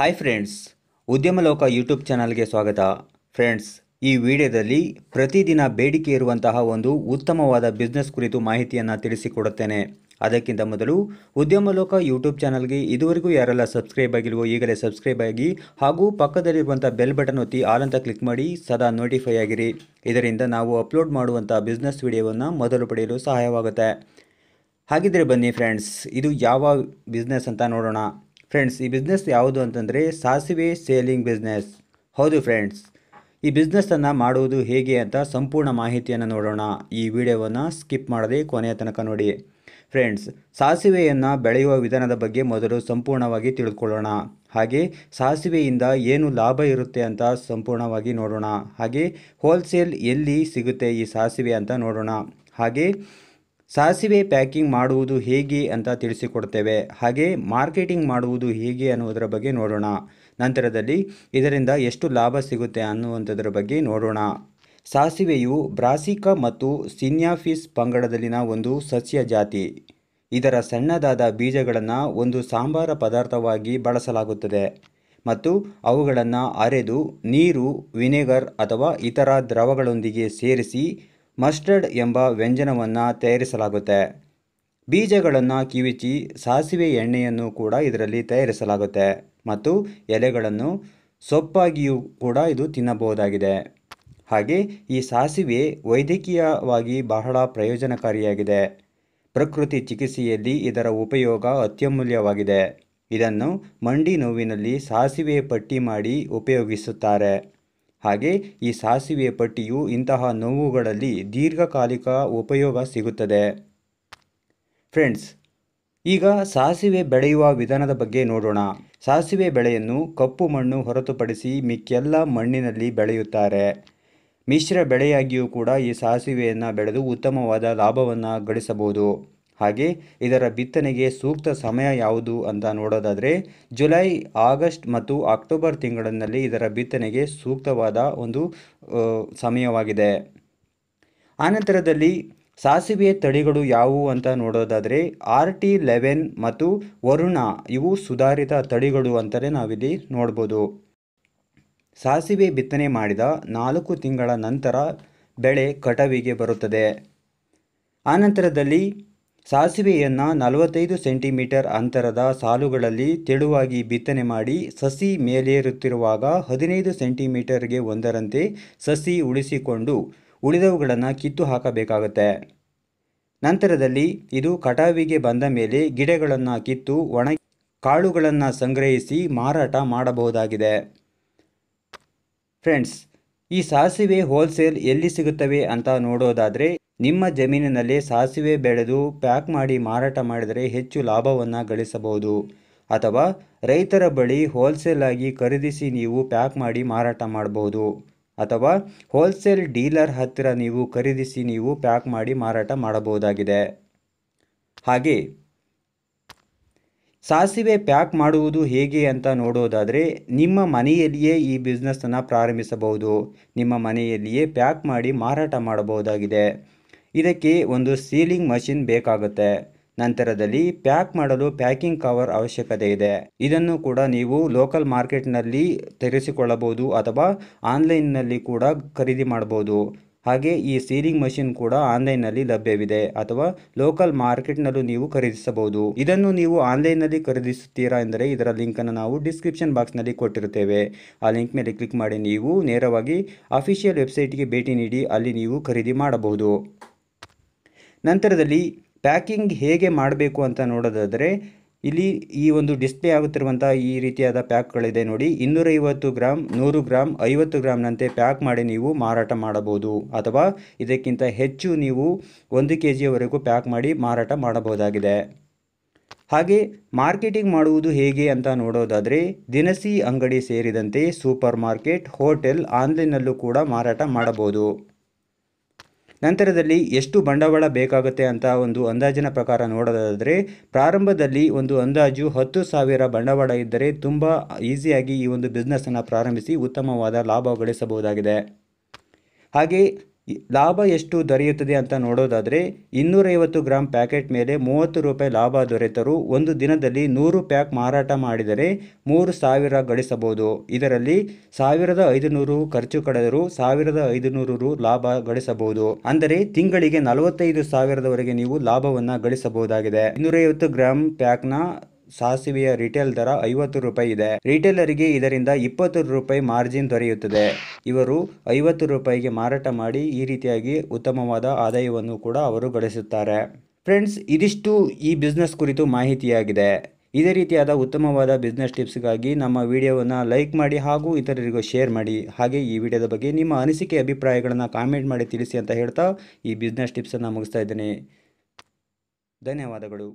hi friends ಉದ್ಯಮ ಲೋಕ YouTube ಚಾನಲ್ಗೆ ಸ್ವಾಗತ ಫ್ರೆಂಡ್ಸ್ ಈ ವಿಡಿಯೋದಲ್ಲಿ ಪ್ರತಿದಿನ ಬೇಡಿಕೆ ಇರುವಂತಹ ಒಂದು ಉತ್ತಮವಾದ ಬಿಸ್ನೆಸ್ ಕುರಿತು ಮಾಹಿತಿಯನ್ನು ತಿಳಿಸಿಕೊಡುತ್ತೇನೆ ಅದಕ್ಕಿಂತ ಮೊದಲು ಉದ್ಯಮ ಲೋಕ ಯೂಟ್ಯೂಬ್ ಚಾನಲ್ಗೆ ಇದುವರೆಗೂ ಯಾರೆಲ್ಲ ಸಬ್ಸ್ಕ್ರೈಬ್ ಆಗಿಲ್ವೋ ಈಗಲೇ ಸಬ್ಸ್ಕ್ರೈಬ್ ಆಗಿ ಹಾಗೂ ಪಕ್ಕದಲ್ಲಿರುವಂಥ ಬೆಲ್ ಬಟನ್ ಒತ್ತಿ ಆಲ್ ಅಂತ ಕ್ಲಿಕ್ ಮಾಡಿ ಸದಾ ನೋಟಿಫೈ ಆಗಿರಿ ಇದರಿಂದ ನಾವು ಅಪ್ಲೋಡ್ ಮಾಡುವಂಥ ಬಿಸ್ನೆಸ್ ವಿಡಿಯೋವನ್ನು ಮೊದಲು ಪಡೆಯಲು ಸಹಾಯವಾಗುತ್ತೆ ಹಾಗಿದ್ರೆ ಬನ್ನಿ ಫ್ರೆಂಡ್ಸ್ ಇದು ಯಾವ ಬಿಸ್ನೆಸ್ ಅಂತ ನೋಡೋಣ ಫ್ರೆಂಡ್ಸ್ ಈ ಬಿಸ್ನೆಸ್ ಯಾವುದು ಅಂತಂದರೆ ಸಾಸಿವೆ ಸೇಲಿಂಗ್ ಬಿಸ್ನೆಸ್ ಹೌದು ಫ್ರೆಂಡ್ಸ್ ಈ ಬಿಸ್ನೆಸ್ಸನ್ನು ಮಾಡುವುದು ಹೇಗೆ ಅಂತ ಸಂಪೂರ್ಣ ಮಾಹಿತಿಯನ್ನು ನೋಡೋಣ ಈ ವಿಡಿಯೋವನ್ನು ಸ್ಕಿಪ್ ಮಾಡದೆ ಕೊನೆಯ ತನಕ ನೋಡಿ ಫ್ರೆಂಡ್ಸ್ ಸಾಸಿವೆಯನ್ನು ಬೆಳೆಯುವ ವಿಧಾನದ ಬಗ್ಗೆ ಮೊದಲು ಸಂಪೂರ್ಣವಾಗಿ ತಿಳಿದುಕೊಳ್ಳೋಣ ಹಾಗೆ ಸಾಸಿವೆಯಿಂದ ಏನು ಲಾಭ ಇರುತ್ತೆ ಅಂತ ಸಂಪೂರ್ಣವಾಗಿ ನೋಡೋಣ ಹಾಗೆ ಹೋಲ್ಸೇಲ್ ಎಲ್ಲಿ ಸಿಗುತ್ತೆ ಈ ಸಾಸಿವೆ ಅಂತ ನೋಡೋಣ ಹಾಗೆ ಸಾಸಿವೆ ಪ್ಯಾಕಿಂಗ್ ಮಾಡುವುದು ಹೇಗೆ ಅಂತ ತಿಳಿಸಿಕೊಡ್ತೇವೆ ಹಾಗೆ ಮಾರ್ಕೆಟಿಂಗ್ ಮಾಡುವುದು ಹೇಗೆ ಅನ್ನುವುದರ ಬಗ್ಗೆ ನೋಡೋಣ ನಂತರದಲ್ಲಿ ಇದರಿಂದ ಎಷ್ಟು ಲಾಭ ಸಿಗುತ್ತೆ ಅನ್ನುವಂಥದ್ರ ಬಗ್ಗೆ ನೋಡೋಣ ಸಾಸಿವೆಯು ಬ್ರಾಸಿಕಾ ಮತ್ತು ಸಿನ್ಯಾಫಿಸ್ ಪಂಗಡದಲ್ಲಿನ ಒಂದು ಸಸ್ಯ ಜಾತಿ ಇದರ ಸಣ್ಣದಾದ ಬೀಜಗಳನ್ನು ಒಂದು ಸಾಂಬಾರ ಪದಾರ್ಥವಾಗಿ ಬಳಸಲಾಗುತ್ತದೆ ಮತ್ತು ಅವುಗಳನ್ನು ಅರೆದು ನೀರು ವಿನೆಗರ್ ಅಥವಾ ಇತರ ದ್ರವಗಳೊಂದಿಗೆ ಸೇರಿಸಿ ಮಸ್ಟರ್ಡ್ ಎಂಬ ವ್ಯಂಜನವನ್ನು ತಯಾರಿಸಲಾಗುತ್ತೆ ಬೀಜಗಳನ್ನು ಕಿವಿಚಿ ಸಾಸಿವೆ ಎಣ್ಣೆಯನ್ನು ಕೂಡ ಇದರಲ್ಲಿ ತಯಾರಿಸಲಾಗುತ್ತೆ ಮತ್ತು ಎಲೆಗಳನ್ನು ಸೊಪ್ಪಾಗಿಯೂ ಕೂಡ ಇದು ತಿನ್ನಬಹುದಾಗಿದೆ ಹಾಗೆ ಈ ಸಾಸಿವೆ ವೈದ್ಯಕೀಯವಾಗಿ ಬಹಳ ಪ್ರಯೋಜನಕಾರಿಯಾಗಿದೆ ಪ್ರಕೃತಿ ಚಿಕಿತ್ಸೆಯಲ್ಲಿ ಇದರ ಉಪಯೋಗ ಅತ್ಯಮೂಲ್ಯವಾಗಿದೆ ಇದನ್ನು ಮಂಡಿ ನೋವಿನಲ್ಲಿ ಸಾಸಿವೆ ಪಟ್ಟಿ ಮಾಡಿ ಉಪಯೋಗಿಸುತ್ತಾರೆ ಹಾಗೆ ಈ ಸಾಸಿವೆ ಪಟ್ಟಿಯು ಇಂತಹ ನೋವುಗಳಲ್ಲಿ ದೀರ್ಘಕಾಲಿಕ ಉಪಯೋಗ ಸಿಗುತ್ತದೆ ಫ್ರೆಂಡ್ಸ್ ಈಗ ಸಾಸಿವೆ ಬೆಳೆಯುವ ವಿಧಾನದ ಬಗ್ಗೆ ನೋಡೋಣ ಸಾಸಿವೆ ಬೆಳೆಯನ್ನು ಕಪ್ಪು ಮಣ್ಣು ಹೊರತುಪಡಿಸಿ ಮಿಕ್ಕೆಲ್ಲ ಮಣ್ಣಿನಲ್ಲಿ ಬೆಳೆಯುತ್ತಾರೆ ಮಿಶ್ರ ಬೆಳೆಯಾಗಿಯೂ ಕೂಡ ಈ ಸಾಸಿವೆಯನ್ನು ಬೆಳೆದು ಉತ್ತಮವಾದ ಲಾಭವನ್ನು ಗಳಿಸಬಹುದು ಹಾಗೆ ಇದರ ಬಿತ್ತನೆಗೆ ಸೂಕ್ತ ಸಮಯ ಯಾವುದು ಅಂತ ನೋಡೋದಾದರೆ ಜುಲೈ ಆಗಸ್ಟ್ ಮತ್ತು ಅಕ್ಟೋಬರ್ ತಿಂಗಳಿನಲ್ಲಿ ಇದರ ಬಿತ್ತನೆಗೆ ಸೂಕ್ತವಾದ ಒಂದು ಸಮಯವಾಗಿದೆ ಆನಂತರದಲ್ಲಿ ಸಾಸಿವೆ ತಳಿಗಳು ಯಾವುವು ಅಂತ ನೋಡೋದಾದರೆ ಆರ್ ಟಿ ಲೆವೆನ್ ಮತ್ತು ವರುಣ ಇವು ಸುಧಾರಿತ ತಳಿಗಳು ಅಂತಲೇ ನಾವಿಲ್ಲಿ ನೋಡ್ಬೋದು ಸಾಸಿವೆ ಬಿತ್ತನೆ ಮಾಡಿದ ನಾಲ್ಕು ತಿಂಗಳ ನಂತರ ಬೆಳೆ ಕಟಾವಿಗೆ ಬರುತ್ತದೆ ಆನಂತರದಲ್ಲಿ ಸಾಸಿವೆಯನ್ನು ನಲವತ್ತೈದು ಸೆಂಟಿಮೀಟರ್ ಅಂತರದ ಸಾಲುಗಳಲ್ಲಿ ತೆಳುವಾಗಿ ಬಿತ್ತನೆ ಮಾಡಿ ಸಸಿ ಮೇಲೇರುತ್ತಿರುವಾಗ ಹದಿನೈದು ಸೆಂಟಿಮೀಟರ್ಗೆ ಒಂದರಂತೆ ಸಸಿ ಉಳಿಸಿಕೊಂಡು ಉಳಿದವುಗಳನ್ನು ಕಿತ್ತು ಹಾಕಬೇಕಾಗುತ್ತೆ ನಂತರದಲ್ಲಿ ಇದು ಕಟಾವಿಗೆ ಬಂದ ಮೇಲೆ ಗಿಡಗಳನ್ನು ಕಿತ್ತು ಒಣ ಕಾಳುಗಳನ್ನು ಸಂಗ್ರಹಿಸಿ ಮಾರಾಟ ಮಾಡಬಹುದಾಗಿದೆ ಫ್ರೆಂಡ್ಸ್ ಈ ಸಾಸಿವೆ ಹೋಲ್ಸೇಲ್ ಎಲ್ಲಿ ಸಿಗುತ್ತವೆ ಅಂತ ನೋಡೋದಾದರೆ ನಿಮ್ಮ ಜಮೀನಿನಲ್ಲಿ ಸಾಸಿವೆ ಬೆಳೆದು ಪ್ಯಾಕ್ ಮಾಡಿ ಮಾರಾಟ ಮಾಡಿದರೆ ಹೆಚ್ಚು ಲಾಭವನ್ನು ಗಳಿಸಬಹುದು ಅಥವಾ ರೈತರ ಬಳಿ ಹೋಲ್ಸೇಲ್ ಆಗಿ ಖರೀದಿಸಿ ನೀವು ಪ್ಯಾಕ್ ಮಾಡಿ ಮಾರಾಟ ಮಾಡಬಹುದು ಅಥವಾ ಹೋಲ್ಸೇಲ್ ಡೀಲರ್ ಹತ್ತಿರ ನೀವು ಖರೀದಿಸಿ ನೀವು ಪ್ಯಾಕ್ ಮಾಡಿ ಮಾರಾಟ ಮಾಡಬಹುದಾಗಿದೆ ಹಾಗೆ ಸಾಸಿವೆ ಪ್ಯಾಕ್ ಮಾಡುವುದು ಹೇಗೆ ಅಂತ ನೋಡೋದಾದರೆ ನಿಮ್ಮ ಮನೆಯಲ್ಲಿಯೇ ಈ ಬಿಸ್ನೆಸ್ಸನ್ನು ಪ್ರಾರಂಭಿಸಬಹುದು ನಿಮ್ಮ ಮನೆಯಲ್ಲಿಯೇ ಪ್ಯಾಕ್ ಮಾಡಿ ಮಾರಾಟ ಮಾಡಬಹುದಾಗಿದೆ ಇದಕ್ಕೆ ಒಂದು ಸೀಲಿಂಗ್ ಮಷಿನ್ ಬೇಕಾಗುತ್ತೆ ನಂತರದಲ್ಲಿ ಪ್ಯಾಕ್ ಮಾಡಲು ಪ್ಯಾಕಿಂಗ್ ಕವರ್ ಅವಶ್ಯಕತೆ ಇದೆ ಇದನ್ನು ಕೂಡ ನೀವು ಲೋಕಲ್ ಮಾರ್ಕೆಟ್ನಲ್ಲಿ ತೆರೆಸಿಕೊಳ್ಳಬಹುದು ಅಥವಾ ಆನ್ಲೈನ್ನಲ್ಲಿ ಕೂಡ ಖರೀದಿ ಮಾಡಬಹುದು ಹಾಗೆ ಈ ಸೀಲಿಂಗ್ ಮಷಿನ್ ಕೂಡ ಆನ್ಲೈನ್ನಲ್ಲಿ ಲಭ್ಯವಿದೆ ಅಥವಾ ಲೋಕಲ್ ಮಾರ್ಕೆಟ್ನಲ್ಲೂ ನೀವು ಖರೀದಿಸಬಹುದು ಇದನ್ನು ನೀವು ಆನ್ಲೈನ್ನಲ್ಲಿ ಖರೀದಿಸುತ್ತೀರಾ ಎಂದರೆ ಇದರ ಲಿಂಕನ್ನು ನಾವು ಡಿಸ್ಕ್ರಿಪ್ಷನ್ ಬಾಕ್ಸ್ನಲ್ಲಿ ಕೊಟ್ಟಿರುತ್ತೇವೆ ಆ ಲಿಂಕ್ ಮೇಲೆ ಕ್ಲಿಕ್ ಮಾಡಿ ನೀವು ನೇರವಾಗಿ ಅಫಿಷಿಯಲ್ ವೆಬ್ಸೈಟ್ಗೆ ಭೇಟಿ ನೀಡಿ ಅಲ್ಲಿ ನೀವು ಖರೀದಿ ಮಾಡಬಹುದು ನಂತರದಲ್ಲಿ ಪ್ಯಾಕಿಂಗ್ ಹೇಗೆ ಮಾಡಬೇಕು ಅಂತ ನೋಡೋದಾದರೆ ಇಲ್ಲಿ ಈ ಒಂದು ಡಿಸ್ಪ್ಲೇ ಆಗುತ್ತಿರುವಂಥ ಈ ರೀತಿಯಾದ ಪ್ಯಾಕ್ಗಳಿದೆ ನೋಡಿ ಇನ್ನೂರೈವತ್ತು ಗ್ರಾಮ್ ನೂರು ಗ್ರಾಮ್ ಐವತ್ತು ಗ್ರಾಮ್ನಂತೆ ಪ್ಯಾಕ್ ಮಾಡಿ ನೀವು ಮಾರಾಟ ಮಾಡಬಹುದು ಅಥವಾ ಇದಕ್ಕಿಂತ ಹೆಚ್ಚು ನೀವು ಒಂದು ಕೆ ಜಿಯವರೆಗೂ ಪ್ಯಾಕ್ ಮಾಡಿ ಮಾರಾಟ ಮಾಡಬಹುದಾಗಿದೆ ಹಾಗೆ ಮಾರ್ಕೆಟಿಂಗ್ ಮಾಡುವುದು ಹೇಗೆ ಅಂತ ನೋಡೋದಾದರೆ ದಿನಸಿ ಅಂಗಡಿ ಸೇರಿದಂತೆ ಸೂಪರ್ ಮಾರ್ಕೆಟ್ ಹೋಟೆಲ್ ಆನ್ಲೈನ್ನಲ್ಲೂ ಕೂಡ ಮಾರಾಟ ಮಾಡಬಹುದು ನಂತರದಲ್ಲಿ ಎಷ್ಟು ಬಂಡವಾಳ ಬೇಕಾಗುತ್ತೆ ಅಂತ ಒಂದು ಅಂದಾಜಿನ ಪ್ರಕಾರ ನೋಡೋದಾದರೆ ಪ್ರಾರಂಭದಲ್ಲಿ ಒಂದು ಅಂದಾಜು ಹತ್ತು ಸಾವಿರ ಬಂಡವಾಳ ಇದ್ದರೆ ತುಂಬ ಈಸಿಯಾಗಿ ಈ ಒಂದು ಬಿಸ್ನೆಸ್ಸನ್ನು ಪ್ರಾರಂಭಿಸಿ ಉತ್ತಮವಾದ ಲಾಭ ಗಳಿಸಬಹುದಾಗಿದೆ ಹಾಗೆ ಲಾಭ ಎಷ್ಟು ದೊರೆಯುತ್ತದೆ ಅಂತ ನೋಡೋದಾದರೆ ಇನ್ನೂರೈವತ್ತು ಗ್ರಾಮ್ ಪ್ಯಾಕೆಟ್ ಮೇಲೆ ಮೂವತ್ತು ರೂಪಾಯಿ ಲಾಭ ದೊರೆತರೂ ಒಂದು ದಿನದಲ್ಲಿ ನೂರು ಪ್ಯಾಕ್ ಮಾರಾಟ ಮಾಡಿದರೆ ಮೂರು ಸಾವಿರ ಗಳಿಸಬಹುದು ಇದರಲ್ಲಿ ಸಾವಿರದ ಐದುನೂರು ಖರ್ಚು ಕಳೆದರೂ ಸಾವಿರದ ಐದುನೂರು ರು ಲಾಭ ಗಳಿಸಬಹುದು ಅಂದರೆ ತಿಂಗಳಿಗೆ ನಲವತ್ತೈದು ಸಾವಿರದವರೆಗೆ ನೀವು ಲಾಭವನ್ನು ಗಳಿಸಬಹುದಾಗಿದೆ ಇನ್ನೂರೈವತ್ತು ಗ್ರಾಮ್ ಪ್ಯಾಕ್ನ ಸಾಸಿವೆಯ ರಿಟೇಲ್ ದರ ಐವತ್ತು ರೂಪಾಯಿ ಇದೆ ರಿಟೇಲರಿಗೆ ಇದರಿಂದ ಇಪ್ಪತ್ತು ರೂಪಾಯಿ ಮಾರ್ಜಿನ್ ದೊರೆಯುತ್ತದೆ ಇವರು ಐವತ್ತು ರೂಪಾಯಿಗೆ ಮಾರಾಟ ಮಾಡಿ ಈ ರೀತಿಯಾಗಿ ಉತ್ತಮವಾದ ಆದಾಯವನ್ನು ಕೂಡ ಅವರು ಗಳಿಸುತ್ತಾರೆ ಫ್ರೆಂಡ್ಸ್ ಇದಿಷ್ಟು ಈ ಬಿಸ್ನೆಸ್ ಕುರಿತು ಮಾಹಿತಿಯಾಗಿದೆ ಇದೇ ರೀತಿಯಾದ ಉತ್ತಮವಾದ ಬಿಸ್ನೆಸ್ ಟಿಪ್ಸ್ಗಾಗಿ ನಮ್ಮ ವಿಡಿಯೋವನ್ನು ಲೈಕ್ ಮಾಡಿ ಹಾಗೂ ಇತರರಿಗೂ ಶೇರ್ ಮಾಡಿ ಹಾಗೆ ಈ ವಿಡಿಯೋದ ಬಗ್ಗೆ ನಿಮ್ಮ ಅನಿಸಿಕೆ ಅಭಿಪ್ರಾಯಗಳನ್ನು ಕಾಮೆಂಟ್ ಮಾಡಿ ತಿಳಿಸಿ ಅಂತ ಹೇಳ್ತಾ ಈ ಬಿಸ್ನೆಸ್ ಟಿಪ್ಸನ್ನು ಮುಗಿಸ್ತಾ ಇದ್ದೀನಿ ಧನ್ಯವಾದಗಳು